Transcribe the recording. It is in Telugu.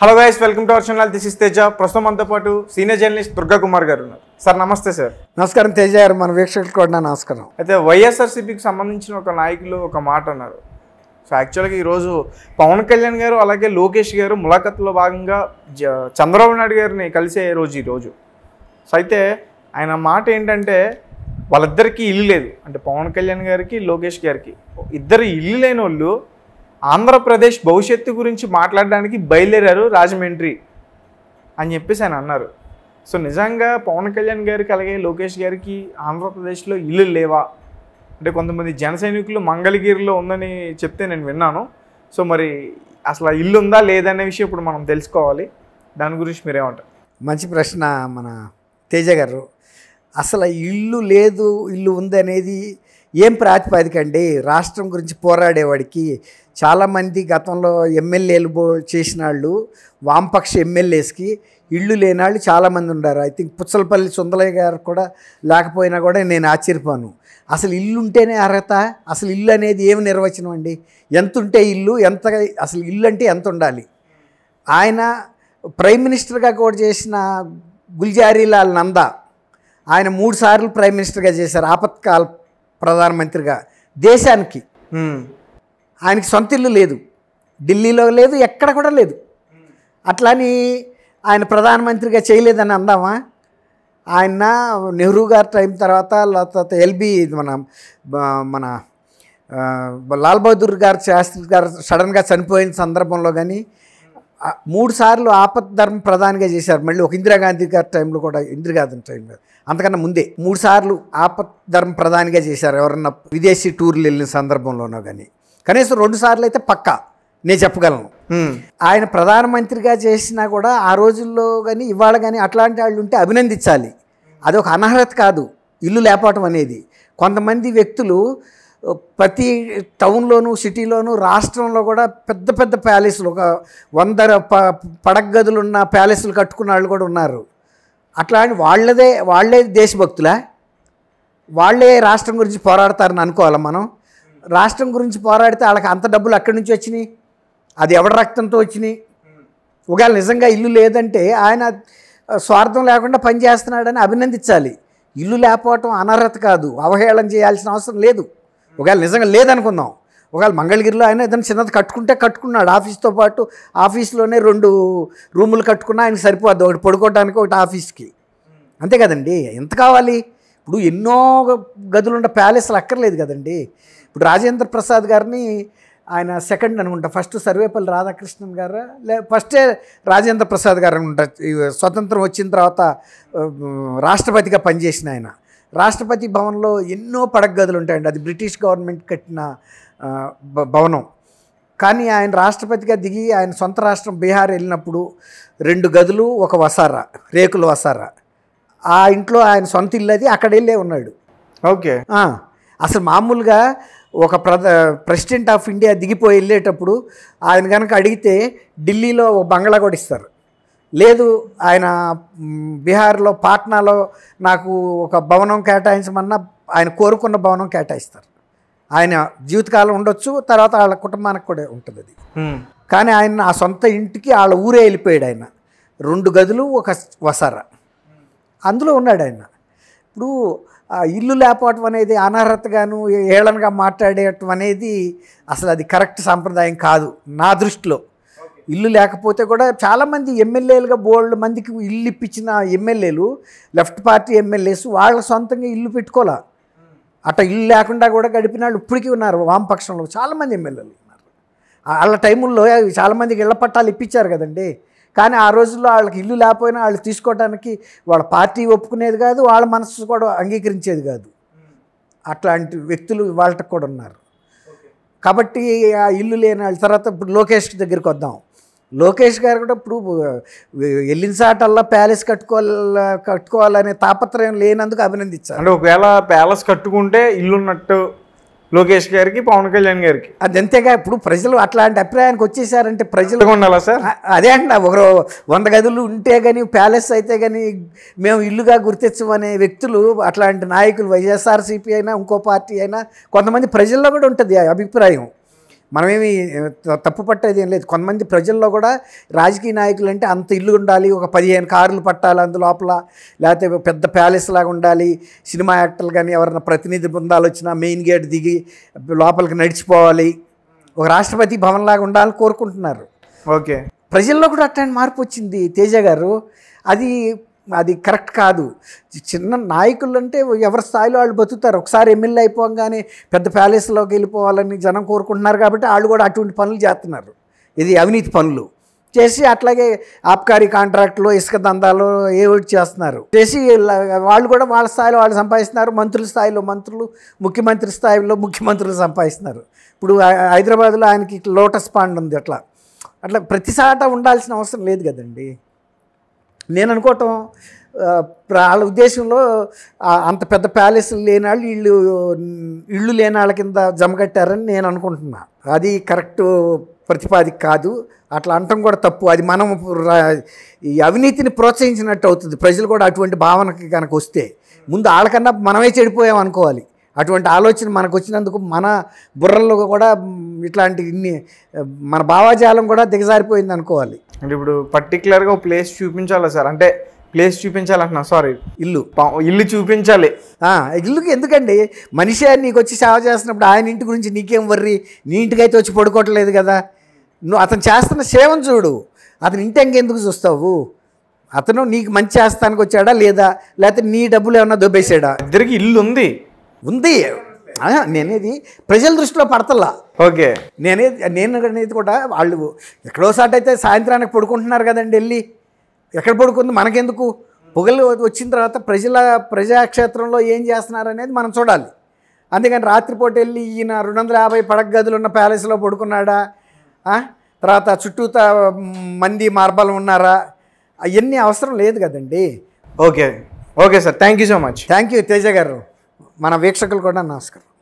hello guys welcome to our channel this is Teja ప్రస్తుతం మనతో పాటు సీనియర్ జర్నలిస్ట్ దుర్గా కుమార్ గారు ఉన్నారు సార్ నమస్తే సార్ నమస్కారం తేజ గారు మన వీక్షకులకు కూడా నమస్కారం అయితే వైఎస్ఆర్సీపీకి సంబంధించిన ఒక నాయకులు ఒక మాట అన్నారు సో యాక్చువల్గా ఈరోజు పవన్ కళ్యాణ్ గారు అలాగే లోకేష్ గారు ములాఖత్లో భాగంగా చంద్రబాబు నాయుడు గారిని కలిసే రోజు ఈరోజు సో అయితే ఆయన మాట ఏంటంటే వాళ్ళిద్దరికీ ఇల్లు లేదు అంటే పవన్ కళ్యాణ్ గారికి లోకేష్ గారికి ఇద్దరు ఇల్లు లేని వాళ్ళు ఆంధ్రప్రదేశ్ భవిష్యత్తు గురించి మాట్లాడడానికి బయలుదేరారు రాజమండ్రి అని చెప్పేసి ఆయన అన్నారు సో నిజంగా పవన్ కళ్యాణ్ గారికి అలాగే లోకేష్ గారికి ఆంధ్రప్రదేశ్లో ఇల్లు లేవా అంటే కొంతమంది జన సైనికులు మంగళగిరిలో ఉందని చెప్తే నేను విన్నాను సో మరి అసలు ఇల్లు ఉందా లేదనే విషయం ఇప్పుడు మనం తెలుసుకోవాలి దాని గురించి మీరేమంటారు మంచి ప్రశ్న మన తేజ గారు అసలు ఇల్లు లేదు ఇల్లు ఉంది అనేది ఏం ప్రాతిపదిక అండి రాష్ట్రం గురించి పోరాడేవాడికి చాలామంది గతంలో ఎమ్మెల్యేలు బో చేసిన వాళ్ళు వామపక్ష ఎమ్మెల్యేస్కి ఇళ్ళు లేని వాళ్ళు చాలామంది ఉన్నారు ఐ థింక్ పుచ్చలపల్లి సుందలయ్య గారు కూడా లేకపోయినా కూడా నేను ఆశ్చర్యపోను అసలు ఇల్లు ఉంటేనే అర్హత అసలు ఇల్లు అనేది ఏమి నిర్వచనం అండి ఎంత ఉంటే ఇల్లు ఎంత అసలు ఇల్లు అంటే ఎంత ఉండాలి ఆయన ప్రైమ్ మినిస్టర్గా కూడా చేసిన గుల్జారీలాల్ నందా ఆయన మూడు సార్లు ప్రైమ్ మినిస్టర్గా చేశారు ఆపత్కాల ప్రధానమంత్రిగా దేశానికి ఆయనకి సొంత ఇల్లు లేదు ఢిల్లీలో లేదు ఎక్కడ కూడా లేదు అట్లాని ఆయన ప్రధానమంత్రిగా చేయలేదని అందామా ఆయన నెహ్రూ గారి టైం తర్వాత తర్వాత ఎల్బి మన మన లాల్ బహదూర్ గారు శాస్త్రి గారు సడన్గా చనిపోయిన సందర్భంలో కానీ మూడుసార్లు ఆపద్ధర్మ ప్రధానిగా చేశారు మళ్ళీ ఒక ఇందిరాగాంధీ గారి టైంలో కూడా ఇందిరాగాంధీ టైంలో అంతకన్నా ముందే మూడుసార్లు ఆపద్ధర్మ ప్రధానిగా చేశారు ఎవరన్నా విదేశీ టూర్లు వెళ్ళిన సందర్భంలోనో కానీ కనీసం రెండు సార్లు అయితే పక్కా నేను చెప్పగలను ఆయన ప్రధానమంత్రిగా చేసినా కూడా ఆ రోజుల్లో కానీ ఇవాళ కానీ అట్లాంటి వాళ్ళు ఉంటే అభినందించాలి అదొక అనర్హత కాదు ఇల్లు లేపటం అనేది కొంతమంది వ్యక్తులు ప్రతి టౌన్లోను సిటీలోను రాష్ట్రంలో కూడా పెద్ద పెద్ద ప్యాలెస్లు ఒక వంద ప పడగదులున్న ప్యాలెస్లు కట్టుకున్న వాళ్ళు కూడా ఉన్నారు అట్లా వాళ్ళదే వాళ్ళే దేశభక్తులా వాళ్ళే రాష్ట్రం గురించి పోరాడతారని అనుకోవాలి మనం రాష్ట్రం గురించి పోరాడితే వాళ్ళకి అంత డబ్బులు అక్కడి నుంచి వచ్చినాయి అది ఎవడ రక్తంతో వచ్చినాయి ఒకవేళ నిజంగా ఇల్లు లేదంటే ఆయన స్వార్థం లేకుండా పనిచేస్తున్నాడని అభినందించాలి ఇల్లు లేకపోవటం అనర్హత కాదు అవహేళన చేయాల్సిన అవసరం లేదు ఒకవేళ నిజంగా లేదనుకుందాం ఒకవేళ మంగళగిరిలో ఆయన ఏదైనా చిన్నది కట్టుకుంటే కట్టుకున్నాడు ఆఫీస్తో పాటు ఆఫీస్లోనే రెండు రూములు కట్టుకున్నా ఆయన సరిపోద్ది ఒకటి పడుకోవడానికి ఒకటి ఆఫీస్కి అంతే కదండి ఎంత కావాలి ఇప్పుడు ఎన్నో ఉండే ప్యాలెస్లు అక్కర్లేదు కదండి ఇప్పుడు రాజేంద్ర ప్రసాద్ గారిని ఆయన సెకండ్ అనుకుంటా ఫస్ట్ సర్వేపల్లి రాధాకృష్ణన్ గారు లే ఫస్టే రాజేంద్ర ప్రసాద్ గారు అనుకుంటా స్వతంత్రం వచ్చిన తర్వాత రాష్ట్రపతిగా పనిచేసిన ఆయన రాష్ట్రపతి భవన్లో ఎన్నో పడగదులు ఉంటాయండి అది బ్రిటిష్ గవర్నమెంట్ కట్టిన భవనం కానీ ఆయన రాష్ట్రపతిగా దిగి ఆయన సొంత రాష్ట్రం బీహార్ వెళ్ళినప్పుడు రెండు గదులు ఒక వసారా రేకుల వసారా ఆ ఇంట్లో ఆయన సొంత ఇల్లు అది అక్కడ వెళ్ళే ఉన్నాడు ఓకే అసలు మామూలుగా ఒక ప్రద ప్రెసిడెంట్ ఆఫ్ ఇండియా దిగిపోయి వెళ్ళేటప్పుడు ఆయన కనుక అడిగితే ఢిల్లీలో ఒక బంగ్లా కూడా ఇస్తారు లేదు ఆయన బీహార్లో పాట్నాలో నాకు ఒక భవనం కేటాయించమన్నా ఆయన కోరుకున్న భవనం కేటాయిస్తారు ఆయన జీవితకాలం ఉండొచ్చు తర్వాత వాళ్ళ కుటుంబానికి కూడా ఉంటుంది అది కానీ ఆయన ఆ సొంత ఇంటికి వాళ్ళ ఊరే వెళ్ళిపోయాడు ఆయన రెండు గదులు ఒక వసార అందులో ఉన్నాడు ఆయన ఇప్పుడు ఇల్లు లేకపోవటం అనేది అనర్హతగాను ఏళనగా మాట్లాడేయటం అనేది అసలు అది కరెక్ట్ సాంప్రదాయం కాదు నా దృష్టిలో ఇల్లు లేకపోతే కూడా చాలామంది ఎమ్మెల్యేలుగా బోల్డ్ మందికి ఇల్లు ఇప్పించిన ఎమ్మెల్యేలు లెఫ్ట్ పార్టీ ఎమ్మెల్యేస్ వాళ్ళ సొంతంగా ఇల్లు పెట్టుకోలే అట్ట ఇల్లు లేకుండా కూడా గడిపిన వాళ్ళు ఇప్పటికీ ఉన్నారు వామపక్షంలో చాలామంది ఎమ్మెల్యేలు ఉన్నారు వాళ్ళ టైముల్లో చాలామందికి ఇళ్ల పట్టాలు ఇప్పించారు కదండి కానీ ఆ రోజుల్లో వాళ్ళకి ఇల్లు లేకపోయినా వాళ్ళు తీసుకోవడానికి వాళ్ళ పార్టీ ఒప్పుకునేది కాదు వాళ్ళ మనసు కూడా అంగీకరించేది కాదు అట్లాంటి వ్యక్తులు వాళ్ళకి కూడా ఉన్నారు కాబట్టి ఆ ఇల్లు లేని వాళ్ళ తర్వాత ఇప్పుడు లోకేష్ దగ్గరికి వద్దాం లోకేష్ గారు కూడా ఇప్పుడు వెళ్ళిన సాటల్లా ప్యాలెస్ కట్టుకోవాలి కట్టుకోవాలనే తాపత్రయం లేనందుకు అభినందించాలి అంటే ఒకవేళ ప్యాలెస్ కట్టుకుంటే ఇల్లున్నట్టు లోకేష్ గారికి పవన్ కళ్యాణ్ గారికి అది అంతేగా ఇప్పుడు ప్రజలు అట్లాంటి అభిప్రాయానికి వచ్చేసారంటే ప్రజలు ఉండాలా సార్ అదే అంట ఒక వంద గదులు ఉంటే కానీ ప్యాలెస్ అయితే కానీ మేము ఇల్లుగా గుర్తించమనే వ్యక్తులు అట్లాంటి నాయకులు వైఎస్ఆర్సీపీ అయినా ఇంకో పార్టీ అయినా కొంతమంది ప్రజల్లో కూడా ఉంటుంది అభిప్రాయం మనమేమి తప్పు పట్టేది ఏం లేదు కొంతమంది ప్రజల్లో కూడా రాజకీయ నాయకులు అంటే అంత ఇల్లు ఉండాలి ఒక పదిహేను కార్లు పట్టాలి అందులోపల లేకపోతే పెద్ద ప్యాలెస్ లాగా ఉండాలి సినిమా యాక్టర్లు కానీ ఎవరైనా ప్రతినిధి బృందాలు వచ్చినా మెయిన్ గేట్ దిగి లోపలికి నడిచిపోవాలి ఒక రాష్ట్రపతి భవన్ లాగా ఉండాలని కోరుకుంటున్నారు ఓకే ప్రజల్లో కూడా అట్లాంటి మార్పు వచ్చింది తేజ గారు అది అది కరెక్ట్ కాదు చిన్న నాయకులు అంటే ఎవరి స్థాయిలో వాళ్ళు బతుకుతారు ఒకసారి ఎమ్మెల్యే అయిపోగానే పెద్ద ప్యాలెస్లోకి వెళ్ళిపోవాలని జనం కోరుకుంటున్నారు కాబట్టి వాళ్ళు కూడా అటువంటి పనులు చేస్తున్నారు ఇది అవినీతి పనులు చేసి అట్లాగే ఆబ్కారీ కాంట్రాక్ట్లో ఇసుక దందాలు ఏవో చేస్తున్నారు చేసి వాళ్ళు కూడా వాళ్ళ స్థాయిలో వాళ్ళు సంపాదిస్తున్నారు మంత్రుల స్థాయిలో మంత్రులు ముఖ్యమంత్రి స్థాయిలో ముఖ్యమంత్రులు సంపాదిస్తున్నారు ఇప్పుడు హైదరాబాద్లో ఆయనకి లోటస్ పాండ్ ఉంది అట్లా అట్లా ప్రతిసాట ఉండాల్సిన అవసరం లేదు కదండి నేను అనుకోవటం వాళ్ళ ఉద్దేశంలో అంత పెద్ద ప్యాలెస్లు లేని వాళ్ళు ఇళ్ళు ఇళ్ళు లేని వాళ్ళ కింద జమగట్టారని నేను అనుకుంటున్నా అది కరెక్ట్ ప్రతిపాదిక కాదు అట్లా అంటం కూడా తప్పు అది మనం ఈ అవినీతిని ప్రోత్సహించినట్టు అవుతుంది ప్రజలు కూడా అటువంటి భావనకి కనుక వస్తే ముందు వాళ్ళకన్నా మనమే చెడిపోయాం అనుకోవాలి అటువంటి ఆలోచన మనకు వచ్చినందుకు మన బుర్రల్లో కూడా ఇట్లాంటి ఇన్ని మన భావాజాలం కూడా దిగజారిపోయింది అనుకోవాలి అంటే ఇప్పుడు పర్టికులర్గా ప్లేస్ చూపించాలా సార్ అంటే ప్లేస్ చూపించాలంటున్నా సారీ ఇల్లు ఇల్లు చూపించాలి ఇల్లుకి ఎందుకండి మనిషి నీకు వచ్చి సేవ చేస్తున్నప్పుడు ఆయన ఇంటి గురించి నీకేం వర్రి నీ ఇంటికైతే వచ్చి పడుకోవట్లేదు కదా నువ్వు అతను చేస్తున్న సేవను చూడు అతని ఇంటి ఇంకెందుకు చూస్తావు అతను నీకు మంచి ఆస్థానికి వచ్చాడా లేదా లేకపోతే నీ డబ్బులు ఏమన్నా దొబ్బేసాడా ఇద్దరికి ఇల్లు ఉంది ఉంది నేనేది ప్రజల దృష్టిలో పడతల్లా ఓకే నేనే నేను అనేది కూడా వాళ్ళు ఎక్కడో అయితే సాయంత్రానికి పడుకుంటున్నారు కదండి వెళ్ళి ఎక్కడ పడుకుంది మనకెందుకు పొగలు వచ్చిన తర్వాత ప్రజల ప్రజాక్షేత్రంలో ఏం చేస్తున్నారు అనేది మనం చూడాలి అందుకని రాత్రిపూట వెళ్ళి ఈయన రెండు వందల యాభై పడక గదులు ఉన్న ప్యాలెస్లో పడుకున్నాడా తర్వాత చుట్టూత మంది మార్బల్ ఉన్నారా అవన్నీ అవసరం లేదు కదండి okay okay sir thank you so much thank you Teja గారు మన వీక్షకులు కూడా నమస్కారం